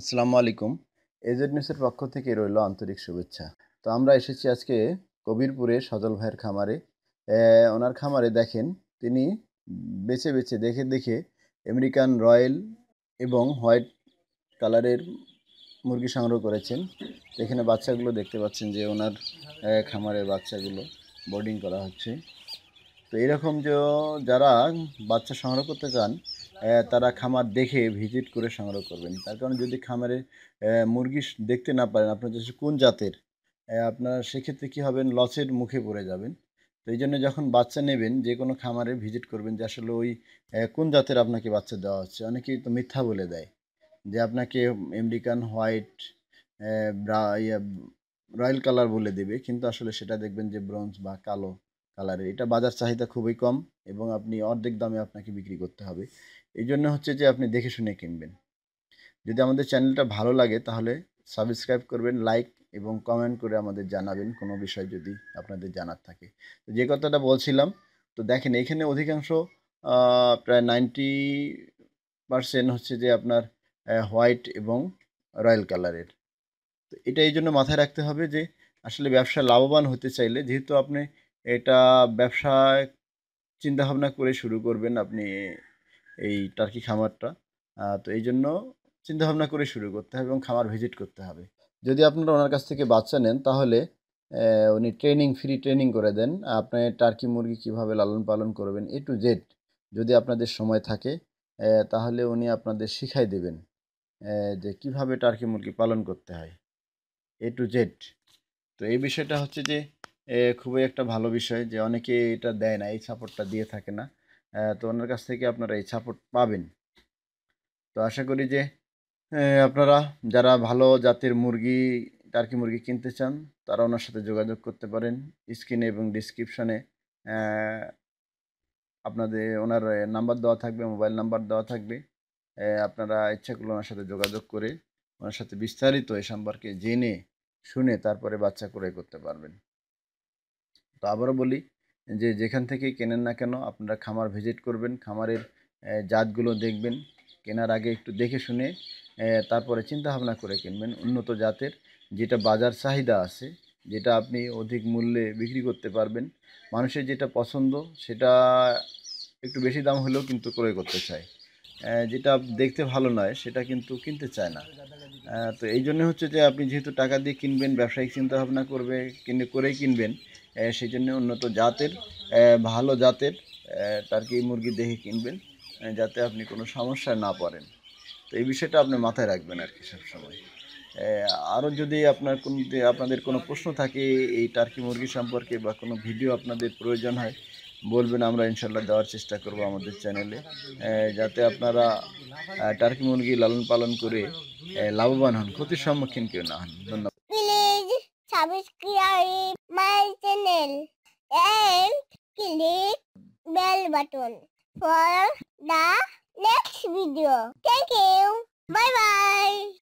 আসসালামু আলাইকুম এজেড নিউজের পক্ষ থেকে রইল আন্তরিক শুভেচ্ছা তো আমরা এসেছি আজকে কবিরপুরে সজল ভাইয়ের খামারে ওনার খামারে দেখেন তিনি বেছে বেছে দেখে দেখে আমেরিকান রয়্যাল এবং হোয়াইট কালারের মুরগি সংগ্রহ করেছেন এখানে বাচ্চাগুলো দেখতে পাচ্ছেন যে ওনার খামারে বাচ্চাগুলো বোর্ডিং করা হচ্ছে তো এরকম যে যারা বাচ্চা সংগ্রহ করতে চান তারা খামার দেখে ভিজিট করে সংগ্রহ করবেন তার কারণ যদি খামারে মুরগি দেখতে না পারেন আপনার যে কোন জাতের আপনার সেক্ষেত্রে কী হবেন লসের মুখে পড়ে যাবেন তো এই জন্য যখন বাচ্চা নেবেন যে কোনো খামারে ভিজিট করবেন যে আসলে ওই কোন জাতের আপনাকে বাচ্চা দেওয়া হচ্ছে অনেকেই তো মিথ্যা বলে দেয় যে আপনাকে আমেরিকান হোয়াইট রয়্যাল কালার বলে দেবে কিন্তু আসলে সেটা দেখবেন যে ব্রঞ্জ বা কালো কালারের এটা বাজার চাহিদা খুবই কম এবং আপনি অর্ধেক দামে আপনাকে বিক্রি করতে হবে এই জন্য হচ্ছে যে আপনি দেখে শুনে কিনবেন যদি আমাদের চ্যানেলটা ভালো লাগে তাহলে সাবস্ক্রাইব করবেন লাইক এবং কমেন্ট করে আমাদের জানাবেন কোনো বিষয় যদি আপনাদের জানার থাকে তো যে কথাটা বলছিলাম তো দেখেন এখানে অধিকাংশ প্রায় নাইনটি পারসেন্ট হচ্ছে যে আপনার হোয়াইট এবং রয়্যাল কালারের তো এটা এই জন্য মাথায় রাখতে হবে যে আসলে ব্যবসা লাভবান হতে চাইলে যেহেতু আপনি এটা ব্যবসা চিন্তাভাবনা করে শুরু করবেন আপনি এই টার্কি খামারটা তো এই জন্য চিন্তাভাবনা করে শুরু করতে হবে এবং খামার ভিজিট করতে হবে যদি আপনারা ওনার কাছ থেকে বাচ্চা নেন তাহলে উনি ট্রেনিং ফ্রি ট্রেনিং করে দেন আপনি টার্কি মুরগি কিভাবে লালন পালন করবেন এ টু জেড যদি আপনাদের সময় থাকে তাহলে উনি আপনাদের শিখাই দেবেন যে কিভাবে টার্কি মুরগি পালন করতে হয় এ টু জেড তো এই বিষয়টা হচ্ছে যে খুবই একটা ভালো বিষয় যে অনেকে এটা দেয় না এই সাপোর্টটা দিয়ে থাকে না তো ওনার কাছ থেকে আপনারা এই সাপোর্ট পাবেন তো আশা করি যে আপনারা যারা ভালো জাতের মুরগি টার্কি মুরগি কিনতে চান তারা ওনার সাথে যোগাযোগ করতে পারেন স্ক্রিনে এবং ডিসক্রিপশনে আপনাদের ওনার নাম্বার দেওয়া থাকবে মোবাইল নাম্বার দেওয়া থাকবে আপনারা ইচ্ছা করলে ওনার সাথে যোগাযোগ করে ওনার সাথে বিস্তারিত এ সম্পর্কে জেনে শুনে তারপরে বাচ্চা ক্রয় করতে পারবেন আবারও বলি যে যেখান থেকে কেনেন না কেন আপনারা খামার ভিজিট করবেন খামারের জাতগুলো দেখবেন কেনার আগে একটু দেখে শুনে তারপরে চিন্তা ভাবনা করে কিনবেন উন্নত জাতের যেটা বাজার চাহিদা আছে যেটা আপনি অধিক মূল্যে বিক্রি করতে পারবেন মানুষের যেটা পছন্দ সেটা একটু বেশি দাম হলেও কিন্তু ক্রয় করতে চায় যেটা দেখতে ভালো নয় সেটা কিন্তু কিনতে চায় না তো এই জন্য হচ্ছে যে আপনি যেহেতু টাকা দিয়ে কিনবেন ব্যবসায়িক চিন্তা ভাবনা করবে কিনে করেই কিনবেন সেই জন্য উন্নত জাতের ভালো জাতের টার্কি মুরগি দেখে কিনবেন যাতে আপনি কোনো সমস্যায় না পড়েন তো এই বিষয়টা আপনি মাথায় রাখবেন আর কি সবসময় আরও যদি আপনার কোন আপনাদের কোনো প্রশ্ন থাকে এই টার্কি মুরগি সম্পর্কে বা কোনো ভিডিও আপনাদের প্রয়োজন হয় বলবেন আমরা ইনশাল্লাহ দেওয়ার চেষ্টা করব আমাদের চ্যানেলে যাতে আপনারা টার্কি মুরগি লালন পালন করে লাভবান হন ক্ষতির সম্মুখীন কেউ না হন ধন্যবাদ click bell button for the next video. Thank you. Bye bye.